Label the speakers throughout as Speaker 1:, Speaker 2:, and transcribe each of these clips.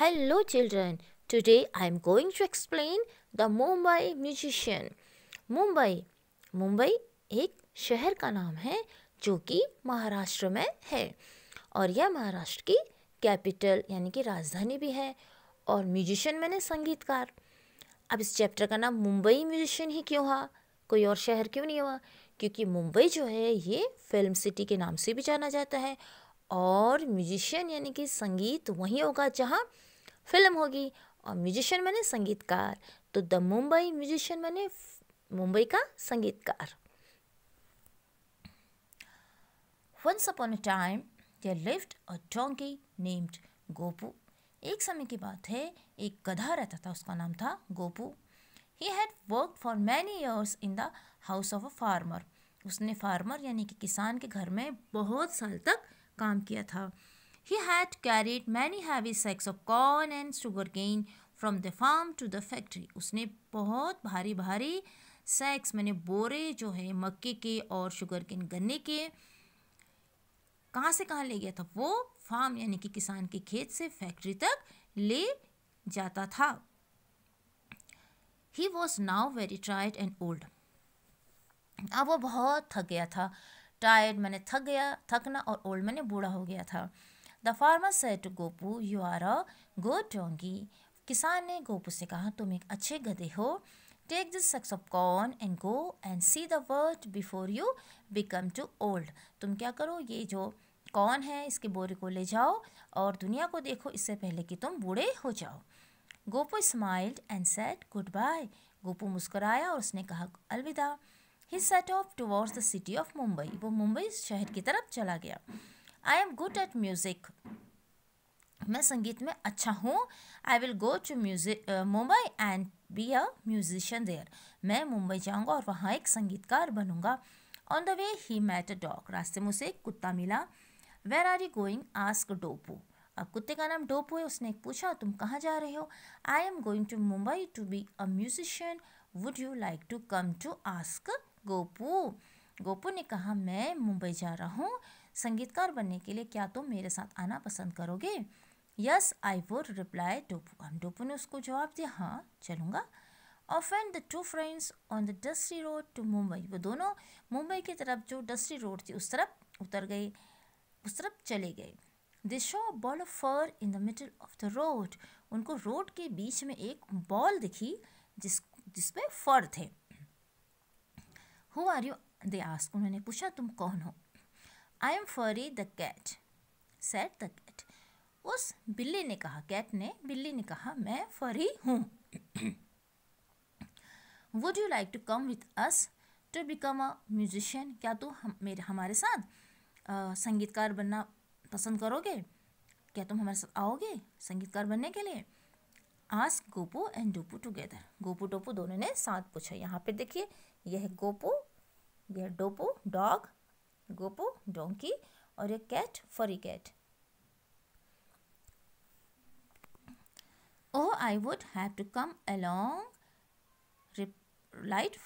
Speaker 1: Hello children, today I am going to explain the Mumbai musician. Mumbai, Mumbai एक शहर का नाम है जो कि महाराष्ट्र में है और यह महाराष्ट्र की कैपिटल यानी कि राजधानी भी है और म्यूजिशियन मैंने संगीतकार अब इस चैप्टर का नाम मुंबई म्यूजिशियन ही क्यों हुआ कोई और शहर क्यों नहीं हुआ क्योंकि मुंबई जो है ये फिल्म सिटी के नाम से भी जाना जाता है और म्यूजिशियन यानी कि संगीत वहीं होगा जहाँ फिल्म होगी और म्यूजिशियन बने संगीतकार तो द मुंबई म्यूजिशियन बने मुंबई का संगीतकार once upon a time there lived a donkey named Gopu एक समय की बात है एक गधा रहता था उसका नाम था Gopu he had work for many years in the house of a farmer उसने फार्मर यानी कि किसान के घर में बहुत साल तक काम किया था He had carried many heavy sacks of corn and cane from the farm to the factory. उसने बहुत भारी भारी सैक्स मैंने बोरे जो है मक्के के और शुगर केन गन्ने के कहाँ से कहाँ ले गया था वो फार्म यानी कि किसान के खेत से फैक्ट्री तक ले जाता था he was now very tired and old अब वो बहुत थक गया था टायर्ड मैंने थक गया थकना और ओल्ड मैंने बूढ़ा हो गया था the farmer said Gopu you are a good donkey किसान ने गोपू से कहा तुम एक अच्छे गधे हो take this sacks of corn and go and see the world before you become too old तुम क्या करो ये जो कॉर्न है इसके बोरे को ले जाओ और दुनिया को देखो इससे पहले कि तुम बूढ़े हो जाओ Gopu smiled and said goodbye Gopu मुस्कराया और उसने कहा अलविदा he set off towards the city of Mumbai वो मुंबई शहर की तरफ चला गया I am good at music मैं संगीत में अच्छा हूँ I will go to music Mumbai and be a musician there मैं मुंबई जाऊँगा और वहाँ एक संगीतकार बनूँगा on the way he met a dog रास्ते में उसे एक कुत्ता मिला where are you going asked Dopu अब कुत्ते का नाम डोपू है उसने पूछा तुम कहाँ जा रहे हो I am going to Mumbai to be a musician would you like to come to asked Gopu Gopu ने कहा मैं मुंबई जा रहा हूँ संगीतकार बनने के लिए क्या तुम तो मेरे साथ आना पसंद करोगे yes I would replied Dopu Dopu Dopu ने उसको जवाब दिया हाँ चलूँगा और and the two friends on the dusty road to Mumbai वो दोनों मुंबई की तरफ जो डस्टी रोड थी उस तरफ उतर गए उस तरफ चले गए the show ball of fur in the middle of the road उनको रोड के बीच में एक बॉल दिखी जिस जिसमें फर थे who are you they asked उन्होंने पूछा तुम कौन हो I am Furry the cat said the cat उस बिल्ली ने कहा कैट ने बिल्ली ने कहा मैं फरी हूँ would you like to come with us to become a musician क्या तुम हम मेरे हमारे साथ आ, संगीतकार बनना पसंद करोगे क्या तुम हमारे साथ आओगे संगीतकार बनने के लिए आज गोपू एंड डोपू टुगेदर गोपू डोपू दोनों ने साथ पूछा यहाँ पे देखिए यह गोपू यह डोपू डॉग गोपो डोंकी और एक cat Furry cat oh I would have to come along light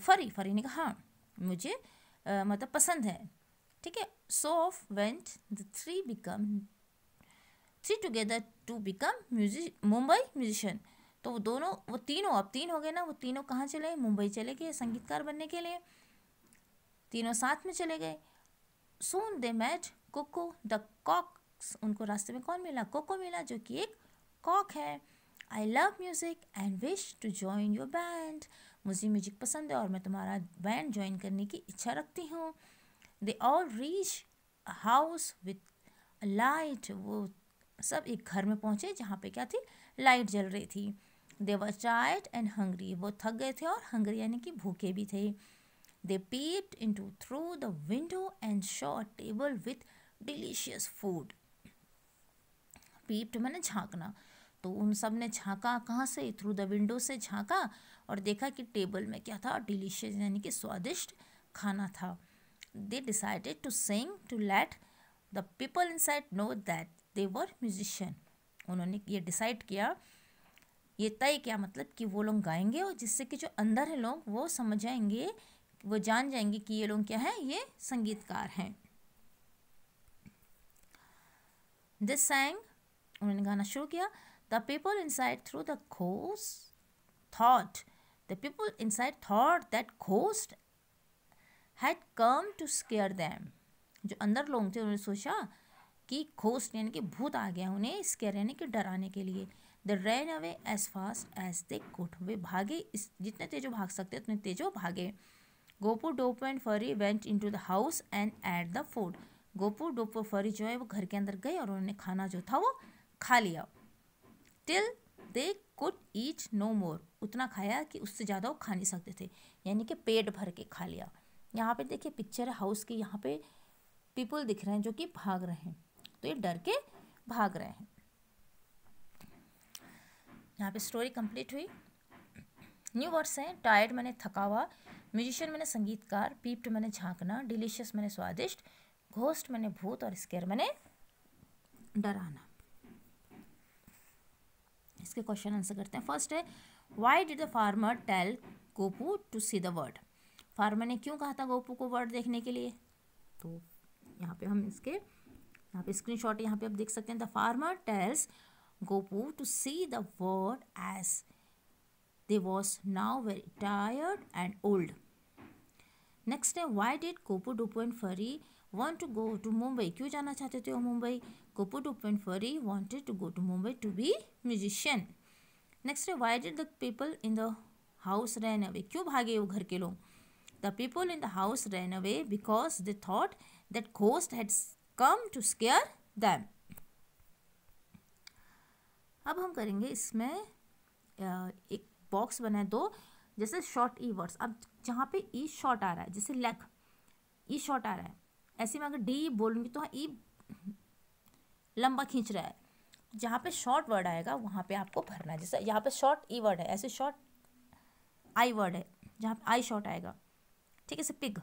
Speaker 1: Furry Furry ने कहा मुझे आ, uh, मतलब पसंद है ठीक है so off went the three become three together to become music Mumbai musician तो वो दोनों वो तीनों अब तीन हो गए ना वो तीनों कहाँ चले मुंबई चले गए संगीतकार बनने के लिए तीनों साथ में चले गए soon they met Coco the cock उनको रास्ते में कौन मिला कोको मिला जो कि एक कॉक है I love music and wish to join your band मुझे म्यूजिक पसंद है और मैं तुम्हारा बैंड ज्वाइन करने की इच्छा रखती हूँ they all reach house with light वो सब एक घर में पहुँचे जहाँ पे क्या थी लाइट जल रही थी they were tired and hungry वो थक गए थे और हंगरी यानी कि भूखे भी थे They peeped into through the window and saw a table with delicious food peeped मैंने झांकना तो उन सब ने झांका कहाँ से थ्रू द विंडो से झांका और देखा कि टेबल में क्या था डिलीशियस यानी कि स्वादिष्ट खाना था they decided to sing to let the people inside know that they were musician उन्होंने ये डिसाइड किया ये तय किया मतलब कि वो लोग गाएंगे और जिससे कि जो अंदर है लोग वो समझ जाएंगे वो जान जाएंगे कि ये लोग क्या हैं ये संगीतकार हैं दिस सैंग उन्होंने गाना शुरू किया the people inside through the घोस thought the people inside thought that ghost had come to scare them जो अंदर लोग थे उन्होंने सोचा कि घोस्ट यानी कि भूत आ गया उन्हें स्केयर यानी कि डराने के लिए the ran away as fast as they good way भागे इस जितने तेजो भाग सकते उतने तेजो भागे Gopu Dopu and Furry went into the house and ate the food Gopu Dopu Furry जो है वो घर के अंदर गए और उन्होंने खाना जो था वो खा लिया till they could eat no more उतना खाया कि उससे ज़्यादा वो खा नहीं सकते थे यानी कि पेट भर के खा लिया यहाँ पे देखिए पिक्चर हाउस के यहाँ पे पीपल दिख रहे हैं जो कि भाग रहे हैं तो ये डर के भाग रहे हैं यहाँ पे स्टोरी कंप्लीट हुई न्यू वर्ड्स हैं टायर्ड मैंने थका हुआ म्यूजिशियन मैंने संगीतकार पीप्ट मैंने झांकना डिलीशियस मैंने स्वादिष्ट घोस्ट मैंने भूत और स्केयर मैंने डराना इसके क्वेश्चन आंसर करते हैं फर्स्ट है why did the farmer tell Gopu to see the world farmer ने क्यों कहा था गोपू को वर्ड देखने के लिए तो यहाँ पे हम इसके यहाँ पे स्क्रीन शॉट यहाँ पे आप देख सकते हैं the farmer tells Gopu to see the world as They was now very tired and old. Next है why did Gopu Dopu and Furry want to go to Mumbai क्यों जाना चाहते थे वो Mumbai Gopu Dopu and Furry wanted to go to Mumbai to be musician next है why did the people in the house ran away क्यों भागे वो घर के लोग the people in the house ran away because they thought that ghost had come to scare them अब हम करेंगे इसमें एक बॉक्स बने दो जैसे शॉर्ट ई वर्ड्स अब जहाँ पे ई e शॉर्ट आ रहा है जैसे लेग ई शॉर्ट आ रहा है ऐसे में अगर डी e बोलूँगी तो ई e लंबा खींच रहा है जहाँ पे शॉर्ट वर्ड आएगा वहाँ पे आपको भरना है जैसे यहाँ पे शॉर्ट ई वर्ड है ऐसे शॉर्ट आई वर्ड है जहाँ पे आई शॉर्ट आएगा ठीक है सर पिग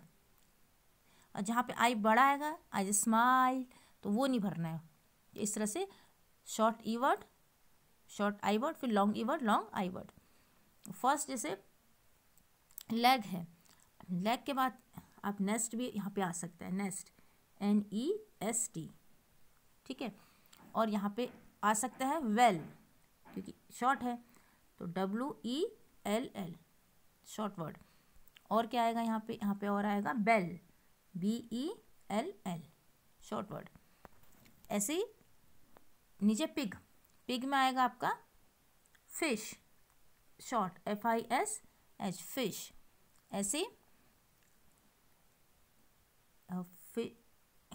Speaker 1: और जहाँ पे आई बड़ा आएगा आई स्माइल तो वो नहीं भरना है इस तरह से short E word short I word फिर long E word long I word first जैसे लेग है लेग के बाद आप नेस्ट भी यहाँ पे आ सकता है nest N E S T ठीक है और यहाँ पे आ सकता है वेल क्योंकि शॉर्ट है तो W E L L short word और क्या आएगा यहाँ पे यहाँ पे और आएगा bell B E L L short word ऐसे ही नीचे पिग पिग में आएगा आपका fish short F I S H fish ऐसे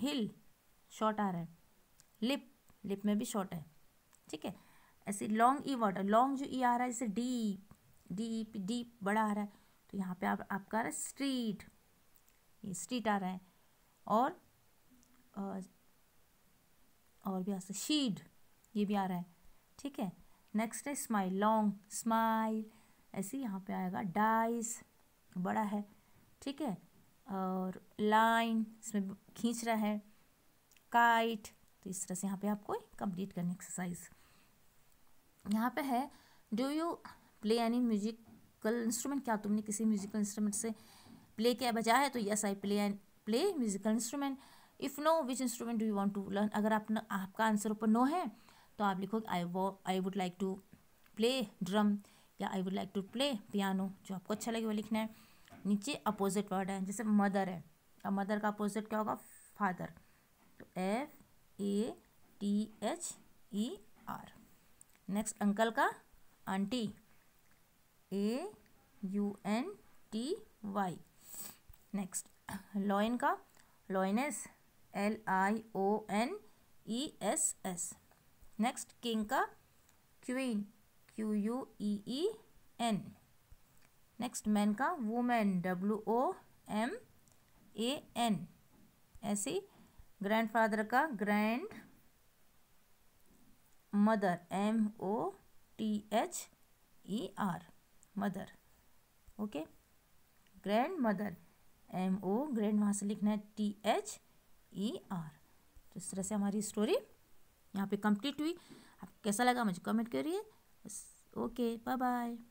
Speaker 1: हिल शॉर्ट आ रहा है लिप लिप में भी शॉर्ट है ठीक है ऐसे लॉन्ग ई वाटर लॉन्ग जो ई e आ रहा है जैसे डीप डीप डीप बड़ा आ रहा है तो यहाँ पे आप आपका आ रहा है स्ट्रीट ये स्ट्रीट आ रहा है और और भी आ सकता शीड ये भी आ रहा है ठीक है नेक्स्ट है स्माइल लॉन्ग स्माइल ऐसे यहाँ पे आएगा डाइस बड़ा है ठीक है और लाइन इसमें खींच रहा है काइट तो इस तरह से यहाँ पे आपको कंप्लीट करनी एक्सरसाइज यहाँ पे है do you play any musical instrument क्या तुमने किसी म्यूजिकल इंस्ट्रूमेंट से प्ले किया बजाया है तो yes I play an play musical instrument if no which instrument do you want to learn अगर आप न, आपका आंसर ऊपर नो है तो आप लिखोगे आई वो I would like to play drum या I would like to play piano जो आपको अच्छा लगे वो लिखना है नीचे अपोजिट वर्ड है जैसे मदर है अब मदर का अपोजिट क्या होगा फादर तो F A T H E R next uncle का aunty A U N T Y next lion का lioness L I O N E S S next king का queen Q U E E N next man का women W O M A N grand grandfather का grandmother M O T H E R mother okay grandmother M O grand वहाँ से लिखना है T H E are तो इस तरह से हमारी स्टोरी यहाँ पे कंप्लीट हुई आप कैसा लगा मुझे कमेंट करिए ओके बाय बाय